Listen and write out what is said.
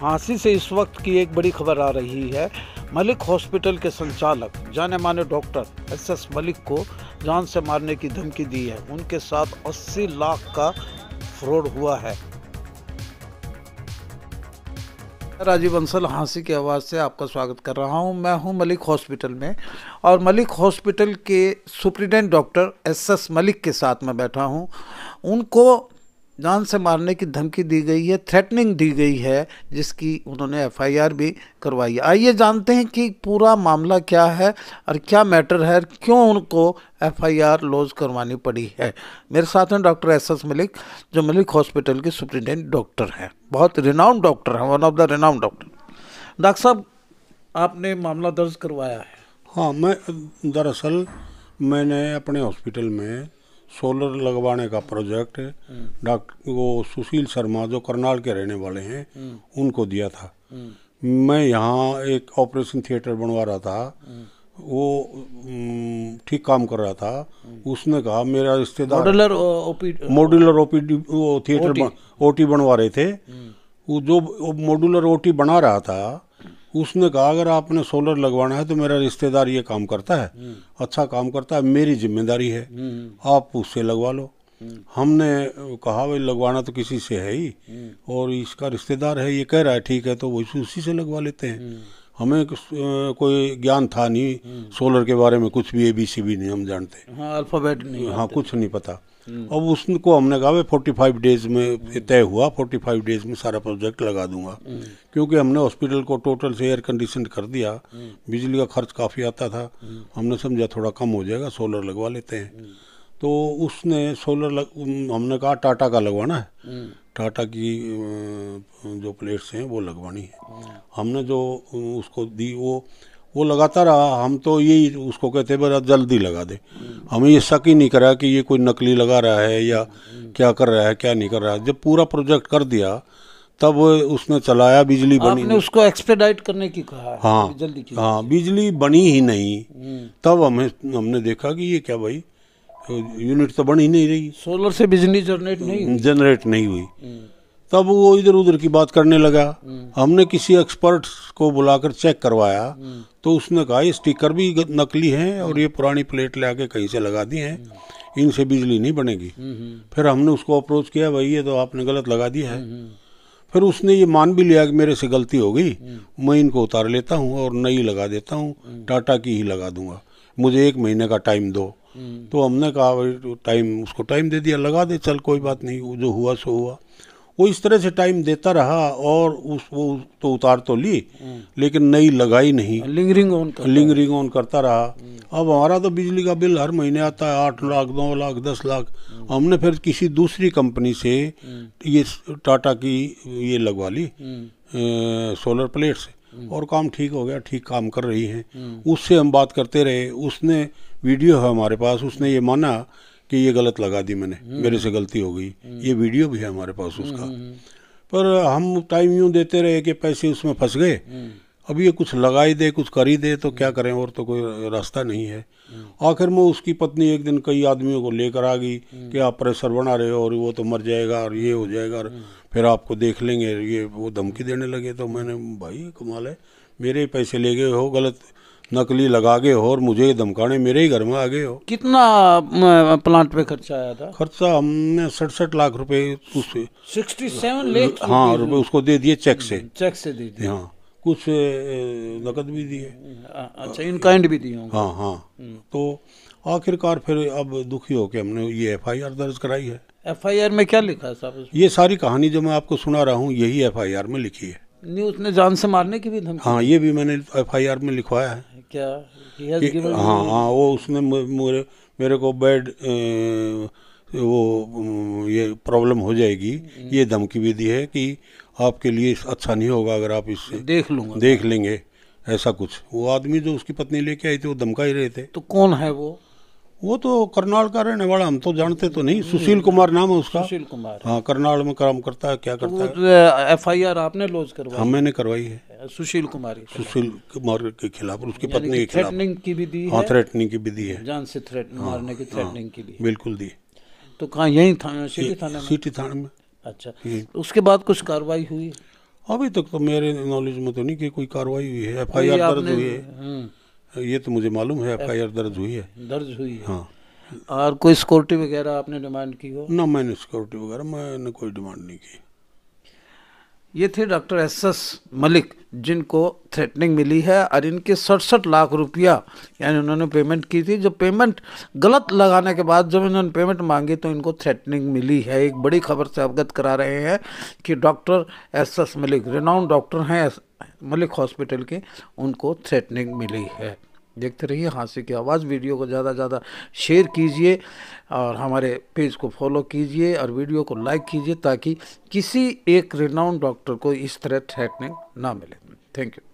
झांसी से इस वक्त की एक बड़ी खबर आ रही है मलिक हॉस्पिटल के संचालक जाने माने डॉक्टर एस एस मलिक को जान से मारने की धमकी दी है उनके साथ 80 लाख का फ्रॉड हुआ है राजीव अंसल हाँसी की आवाज़ से आपका स्वागत कर रहा हूं मैं हूं मलिक हॉस्पिटल में और मलिक हॉस्पिटल के superintendent doctor S S Malik के साथ मैं बैठा हूं उनको जान से मारने की धमकी दी गई है थ्रेटनिंग दी गई है जिसकी उन्होंने एफआईआर भी करवाई आइए जानते हैं कि पूरा मामला क्या है और क्या मैटर है क्यों उनको एफआईआर लॉज करवानी पड़ी है मेरे साथ हैं डॉक्टर एस एस मलिक जो मलिक हॉस्पिटल के सुप्रिटेंडेंट डॉक्टर हैं बहुत रिनाउंड डॉक्टर हैं one of the renowned doctor doctor साहब आपने मामला दर्ज करवाया है हाँ मैं दरअसल मैंने अपने हॉस्पिटल में सोलर लगवाने का प्रोजेक्ट डॉक्टर वो सुशील शर्मा जो करनाल के रहने वाले हैं उनको दिया था मैं यहाँ एक ऑपरेशन थिएटर बनवा रहा था वो ठीक काम कर रहा था उसने कहा मेरा रिश्तेदार मॉड्यूलर ओपी मॉडुलर ओपीडी वो थिएटर ओटी बनवा रहे थे हम्म। वो जो मॉडुलर ओटी बना रहा था उसने कहा अगर आपने सोलर लगवाना है तो मेरा रिश्तेदार ये काम करता है हम्म। अच्छा काम करता है मेरी जिम्मेदारी है हम्म। आप उससे लगवा लो हम्म। हमने कहा भाई लगवाना तो किसी से है ही और इसका रिश्तेदार है ये कह रहा है ठीक है तो वो उसी से लगवा लेते हैं हमें कोई ज्ञान था नहीं हम्म। सोलर के बारे में कुछ भी ए बी सी भी नहीं हम जानते हाँ अल्फ़ाबेट नहीं हाँ कुछ नहीं पता हम्म। अब उसको हमने कहा फोर्टी फाइव डेज में तय हुआ फोर्टी फाइव डेज में सारा प्रोजेक्ट लगा दूंगा हम्म। क्योंकि हमने हॉस्पिटल को टोटल से एयर कंडीशन कर दिया बिजली का खर्च काफ़ी आता था हमने समझा थोड़ा कम हो जाएगा सोलर लगवा लेते हैं तो उसने सोलर लग हमने कहा टाटा का लगवाना है टाटा की जो प्लेट्स हैं वो लगवानी है हम्म। हमने जो उसको दी वो वो लगाता रहा हम तो यही उसको कहते बरा जल्दी लगा दे हम्म। हमें ये शक ही नहीं करा कि ये कोई नकली लगा रहा है या हम्म। क्या कर रहा है क्या नहीं कर रहा है जब पूरा प्रोजेक्ट कर दिया तब उसने चलाया बिजली बनी आपने उसको एक्सपेडाइट करने की कहा हाँ जल्दी की हाँ बिजली बनी ही नहीं तब हमें हमने देखा कि ये क्या भाई यूनिट तो बनी ही नहीं रही सोलर से बिजली जनरेट नहीं जनरेट नहीं हुई तब वो इधर उधर की बात करने लगा हम्म। हमने किसी एक्सपर्ट को बुलाकर चेक करवाया हम्म। तो उसने कहा ये स्टिकर भी नकली हैं और ये पुरानी प्लेट ले आके कहीं से लगा दी हैं हम्म। इनसे बिजली नहीं बनेगी फिर हमने उसको अप्रोच किया भाई ये तो आपने गलत लगा दिया है फिर उसने ये मान भी लिया कि मेरे से गलती हो गई मैं इनको उतार लेता हूँ और नई लगा देता हूँ टाटा की ही लगा दूंगा मुझे एक महीने का टाइम दो तो हमने कहा टाइम उसको टाइम दे दिया लगा दे चल कोई बात नहीं जो हुआ सो हुआ वो इस तरह से टाइम देता रहा और उस वो तो उतार तो ली लेकिन नई लगाई नहीं लिंगरिंग ऑन लिंगरिंग ऑन करता रहा अब हमारा तो बिजली का बिल हर महीने आता है आठ लाख नौ लाख दस लाख हमने फिर किसी दूसरी कंपनी से ये टाटा की ये लगवा ली सोलर प्लेट से और काम ठीक हो गया ठीक काम कर रही है उससे हम बात करते रहे उसने वीडियो है हमारे पास उसने ये माना कि ये गलत लगा दी मैंने हम्म। मेरे से गलती हो गई हम्म। ये वीडियो भी है हमारे पास उसका हम्म, पर हम टाइम यूँ देते रहे कि पैसे उसमें फंस गए अब ये कुछ लगा ही दे कुछ कर ही दे तो क्या करें और तो कोई रास्ता नहीं है आखिर में उसकी पत्नी एक दिन कई आदमियों को लेकर आ गई कि आप प्रेशर बना रहे हो और वो तो मर जाएगा और ये हो जाएगा और फिर आपको देख लेंगे ये वो धमकी देने लगे तो मैंने भाई कमाल है मेरे पैसे ले गए हो गलत नकली लगा गए हो और मुझे धमकाने मेरे ही घर में आ गए हो कितना प्लांट पे खर्चा आया था खर्चा हमने सड़सठ लाख रुपए उससे सिक्सटी सेवन लाख हाँ रुपए उसको दे दिए चेक से चेक हम्म, से दे दिए हाँ कुछ नकद भी दिए अच्छा इन काइंड भी दिए हाँ हाँ हम्म। तो आखिरकार फिर अब दुखी के हमने ये एफआईआर दर्ज कराई है एफआईआर में क्या लिखा है साहब ये सारी कहानी जो मैं आपको सुना रहा हूँ यही एफआईआर में लिखी है नहीं उसने जान से मारने की भी धमकी हाँ ये भी मैंने एफआईआर में लिखवाया है क्या कि, हाँ हाँ वो उसने मेरे मेरे को बेड वो ये प्रॉब्लम हो जाएगी हम्म। ये धमकी भी दी है कि आपके लिए अच्छा नहीं होगा अगर आप इससे देख लो देख लेंगे ऐसा कुछ वो आदमी जो उसकी पत्नी लेके आई थी वो धमका ही रहे थे तो कौन है वो वो तो करनाल का रहने वाला हम तो जानते तो नहीं सुशील कुमार नाम है उसका सुशील कुमार हाँ करनाल में काम करता है क्या तो करता तो है एफ आई आर आपने लॉज करवाई हाँ मैंने करवाई है सुशील कुमार सुशील कुमार के खिलाफ उसकी पत्नी के थ्रेटनिंग की भी दी हाँ थ्रेटनिंग की भी दी है जान से थ्रेट हाँ, मारने की थ्रेटनिंग हाँ, की भी बिल्कुल दी तो कहा यही सिटी थाना में अच्छा तो उसके बाद कुछ कार्रवाई हुई अभी तक तो मेरे नॉलेज में तो नहीं कि कोई कार्रवाई हुई है एफ आई आर दर्ज हुई है हम्म। ये तो मुझे मालूम है एफ आई आर दर्ज हुई है दर्ज हुई है हाँ और कोई सिक्योरिटी वगैरह आपने डिमांड की हो ना मैंने सिक्योरिटी वगैरह मैंने कोई डिमांड नहीं की ये थे डॉक्टर एस एस मलिक जिनको थ्रेटनिंग मिली है और इनके सड़सठ लाख रुपया यानी उन्होंने पेमेंट की थी जो पेमेंट गलत लगाने के बाद जब इन्होंने पेमेंट मांगी तो इनको थ्रेटनिंग मिली है एक बड़ी खबर से अवगत करा रहे हैं कि doctor S S Malik renowned doctor हैं मलिक हॉस्पिटल के उनको थ्रेटनिंग मिली है देखते रहिए हास्य की आवाज़ वीडियो को ज़्यादा से ज़्यादा शेयर कीजिए और हमारे पेज को फॉलो कीजिए और वीडियो को लाइक कीजिए ताकि किसी एक रिनाउंड डॉक्टर को इस तरह थ्रेटनिंग ना मिले थैंक यू